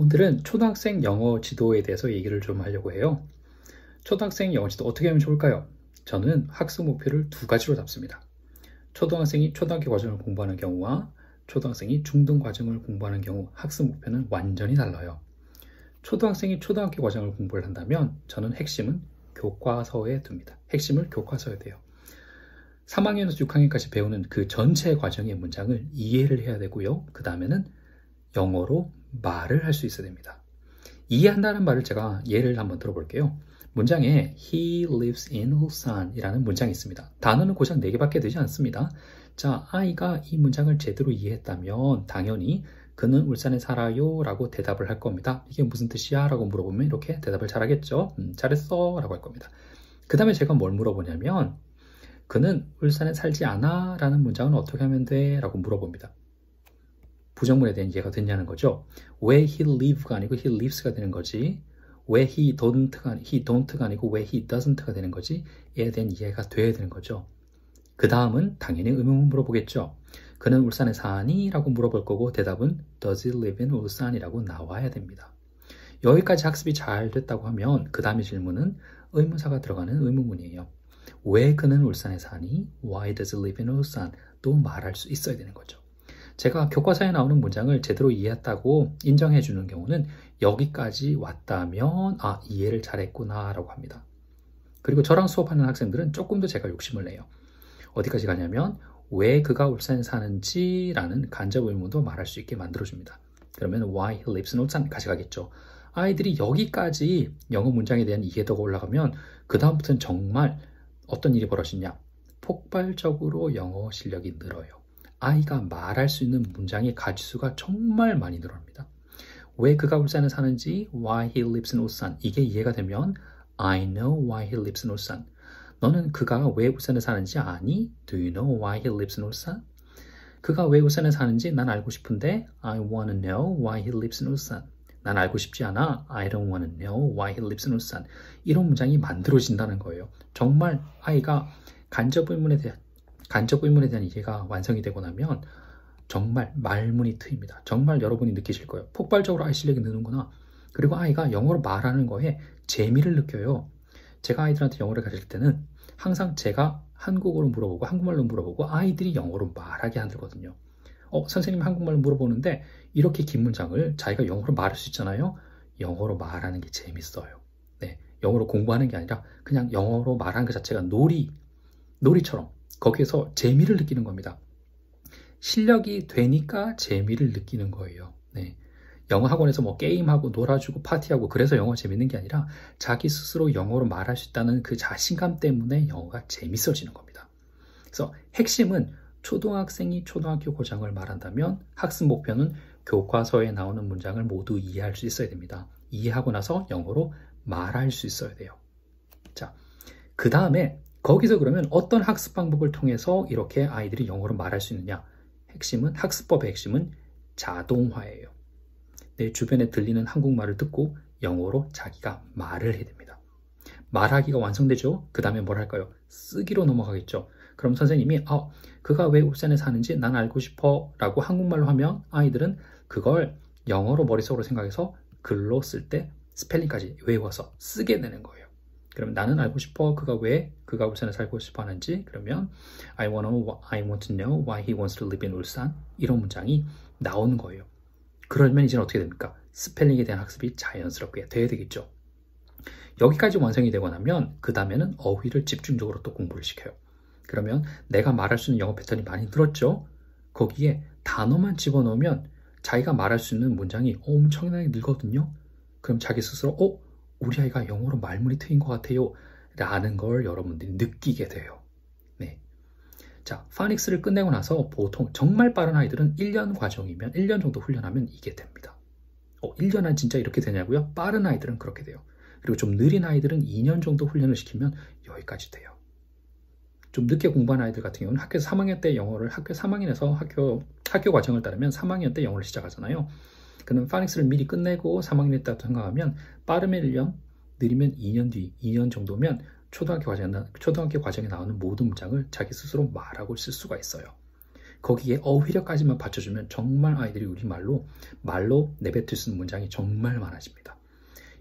오늘은 초등학생 영어 지도에 대해서 얘기를 좀 하려고 해요. 초등학생 영어 지도 어떻게 하면 좋을까요? 저는 학습 목표를 두 가지로 잡습니다. 초등학생이 초등학교 과정을 공부하는 경우와 초등학생이 중등 과정을 공부하는 경우 학습 목표는 완전히 달라요. 초등학생이 초등학교 과정을 공부를 한다면 저는 핵심은 교과서에 둡니다. 핵심을 교과서에 돼요. 3학년에서 6학년까지 배우는 그 전체 과정의 문장을 이해를 해야 되고요. 그 다음에는 영어로 말을 할 수 있어야 됩니다. 이해한다는 말을 제가 예를 한번 들어볼게요. 문장에 he lives in Ulsan 이라는 문장이 있습니다. 단어는 고작 4개밖에 되지 않습니다. 자, 아이가 이 문장을 제대로 이해했다면 당연히 그는 울산에 살아요 라고 대답을 할 겁니다. 이게 무슨 뜻이야? 라고 물어보면 이렇게 대답을 잘하겠죠. 음, 잘했어 라고 할 겁니다. 그 다음에 제가 뭘 물어보냐면 그는 울산에 살지 않아 라는 문장은 어떻게 하면 돼? 라고 물어봅니다. 부정문에 대한 이해가 됐냐는 거죠. 왜 he l e a v e 가 아니고 he l e a v e s 가 되는 거지. 왜 he don't가, he don't가 아니고 왜 he doesn't가 되는 거지. 이에 대한 이해가 돼야 되는 거죠. 그 다음은 당연히 의문문 물어보겠죠. 그는 울산에 사니? 라고 물어볼 거고 대답은 does he live in 울산이라고 나와야 됩니다. 여기까지 학습이 잘 됐다고 하면 그 다음의 질문은 의문사가 들어가는 의문문이에요. 왜 그는 울산에 사니? Why does he live in 울산? 또 말할 수 있어야 되는 거죠. 제가 교과서에 나오는 문장을 제대로 이해했다고 인정해 주는 경우는 여기까지 왔다면 아 이해를 잘했구나 라고 합니다. 그리고 저랑 수업하는 학생들은 조금 더 제가 욕심을 내요. 어디까지 가냐면 왜 그가 울산에 사는지 라는 간접 의문도 말할 수 있게 만들어줍니다. 그러면 why he lives in 울산까지 가겠죠. 아이들이 여기까지 영어 문장에 대한 이해도가 올라가면 그 다음부터는 정말 어떤 일이 벌어지냐 폭발적으로 영어 실력이 늘어요. 아이가 말할 수 있는 문장의 가지수가 정말 많이 늘어납니다. 왜 그가 울산에 사는지 why he lives in 울산 이게 이해가 되면 I know why he lives in 울산 너는 그가 왜 울산에 사는지 아니? Do you know why he lives in 울산? 그가 왜 울산에 사는지 난 알고 싶은데 I wanna know why he lives in 울산 난 알고 싶지 않아 I don't wanna know why he lives in 울산 이런 문장이 만들어진다는 거예요 정말 아이가 간접 의문에 대한 간접 의문에 대한 이해가 완성이 되고 나면 정말 말문이 트입니다. 정말 여러분이 느끼실 거예요. 폭발적으로 아이 실력이 느는구나. 그리고 아이가 영어로 말하는 거에 재미를 느껴요. 제가 아이들한테 영어를 가르칠 때는 항상 제가 한국어로 물어보고 한국말로 물어보고 아이들이 영어로 말하게 하거든요. 어, 선생님 한국말로 물어보는데 이렇게 긴 문장을 자기가 영어로 말할 수 있잖아요. 영어로 말하는 게 재밌어요. 네, 영어로 공부하는 게 아니라 그냥 영어로 말하는 그 자체가 놀이, 놀이처럼 거기에서 재미를 느끼는 겁니다. 실력이 되니까 재미를 느끼는 거예요. 네. 영어 학원에서 뭐 게임하고 놀아주고 파티하고 그래서 영어 재밌는 게 아니라 자기 스스로 영어로 말할 수 있다는 그 자신감 때문에 영어가 재밌어지는 겁니다. 그래서 핵심은 초등학생이 초등학교 고장을 말한다면 학습 목표는 교과서에 나오는 문장을 모두 이해할 수 있어야 됩니다. 이해하고 나서 영어로 말할 수 있어야 돼요. 자, 그 다음에 거기서 그러면 어떤 학습 방법을 통해서 이렇게 아이들이 영어로 말할 수 있느냐? 핵심은 학습법의 핵심은 자동화예요. 내 주변에 들리는 한국말을 듣고 영어로 자기가 말을 해야 됩니다. 말하기가 완성되죠? 그 다음에 뭘 할까요? 쓰기로 넘어가겠죠. 그럼 선생님이 아, 그가 왜 울산에 사는지 난 알고 싶어 라고 한국말로 하면 아이들은 그걸 영어로 머릿속으로 생각해서 글로 쓸 때 스펠링까지 외워서 쓰게 되는 거예요. 그럼 나는 알고 싶어 그가 왜 그가 울산에 살고 싶어 하는지 그러면 I want to I want to know why he wants to live in 울산 이런 문장이 나오는 거예요. 그러면 이제는 어떻게 됩니까? 스펠링에 대한 학습이 자연스럽게 돼야 되겠죠. 여기까지 완성이 되고 나면 그 다음에는 어휘를 집중적으로 또 공부를 시켜요. 그러면 내가 말할 수 있는 영어 패턴이 많이 늘었죠. 거기에 단어만 집어넣으면 자기가 말할 수 있는 문장이 엄청나게 늘거든요. 그럼 자기 스스로 어? 우리 아이가 영어로 말문이 트인 것 같아요. 라는 걸 여러분들이 느끼게 돼요. 네. 자, 파닉스를 끝내고 나서 보통 정말 빠른 아이들은 1년 과정이면 1년 정도 훈련하면 이게 됩니다. 어, 1년은 진짜 이렇게 되냐고요? 빠른 아이들은 그렇게 돼요. 그리고 좀 느린 아이들은 2년 정도 훈련을 시키면 여기까지 돼요. 좀 늦게 공부한 아이들 같은 경우는 학교 3학년 때 영어를 학교 3학년에서 학교 학교 과정을 따르면 3학년 때 영어를 시작하잖아요. 그는 파닉스를 미리 끝내고 3학년 했다고 생각하면 빠르면 1년, 느리면 2년 뒤, 2년 정도면 초등학교 과정에, 초등학교 과정에 나오는 모든 문장을 자기 스스로 말하고 쓸 수가 있어요. 거기에 어휘력까지만 받쳐주면 정말 아이들이 우리말로 말로 내뱉을 수 있는 문장이 정말 많아집니다.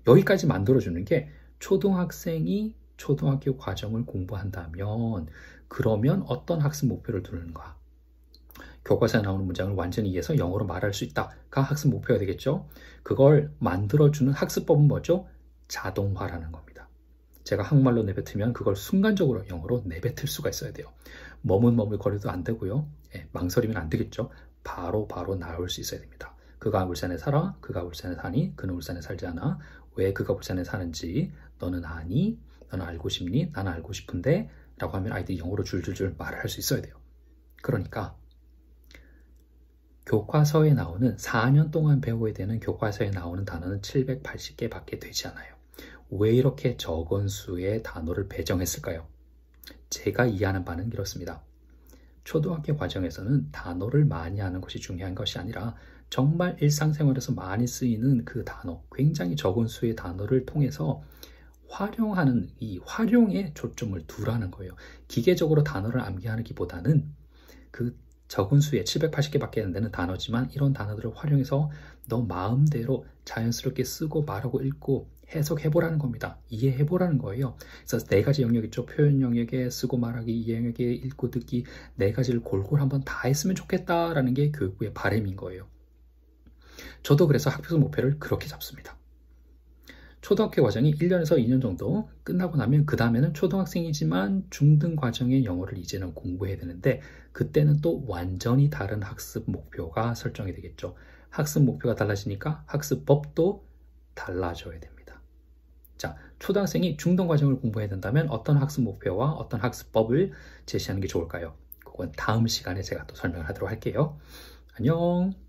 여기까지 만들어주는 게 초등학생이 초등학교 과정을 공부한다면 그러면 어떤 학습 목표를 두는가 교과서에 나오는 문장을 완전히 이해해서 영어로 말할 수 있다가 학습 목표가 되겠죠. 그걸 만들어주는 학습법은 뭐죠? 자동화라는 겁니다. 제가 한국말로 내뱉으면 그걸 순간적으로 영어로 내뱉을 수가 있어야 돼요. 머뭇머뭇거려도 안 되고요. 예, 망설이면 안 되겠죠. 바로바로 바로 나올 수 있어야 됩니다. 그가 울산에 살아, 그가 울산에 사니, 그는 울산에 살지 않아, 왜 그가 울산에 사는지, 너는 아니, 너는 알고 싶니, 나는 알고 싶은데 라고 하면 아이들이 영어로 줄줄줄 말을 할 수 있어야 돼요. 그러니까 교과서에 나오는 4년 동안 배우게 되는 교과서에 나오는 단어는 780개밖에 되지 않아요. 왜 이렇게 적은 수의 단어를 배정했을까요? 제가 이해하는 바는 이렇습니다. 초등학교 과정에서는 단어를 많이 하는 것이 중요한 것이 아니라 정말 일상생활에서 많이 쓰이는 그 단어, 굉장히 적은 수의 단어를 통해서 활용하는 이 활용에 초점을 두라는 거예요. 기계적으로 단어를 암기하기보다는 는그 적은 수의 780개밖에 안 되는 단어지만 이런 단어들을 활용해서 너 마음대로 자연스럽게 쓰고 말하고 읽고 해석해보라는 겁니다. 이해해보라는 거예요. 그래서 네 가지 영역 있죠. 표현 영역에 쓰고 말하기, 이해 영역에 읽고 듣기 네 가지를 골고루 한번 다 했으면 좋겠다라는 게 교육부의 바램인 거예요. 저도 그래서 학교수 목표를 그렇게 잡습니다. 초등학교 과정이 1년에서 2년 정도 끝나고 나면 그 다음에는 초등학생이지만 중등 과정의 영어를 이제는 공부해야 되는데 그때는 또 완전히 다른 학습 목표가 설정이 되겠죠. 학습 목표가 달라지니까 학습법도 달라져야 됩니다. 자, 초등학생이 중등 과정을 공부해야 된다면 어떤 학습 목표와 어떤 학습법을 제시하는 게 좋을까요? 그건 다음 시간에 제가 또 설명을 하도록 할게요. 안녕!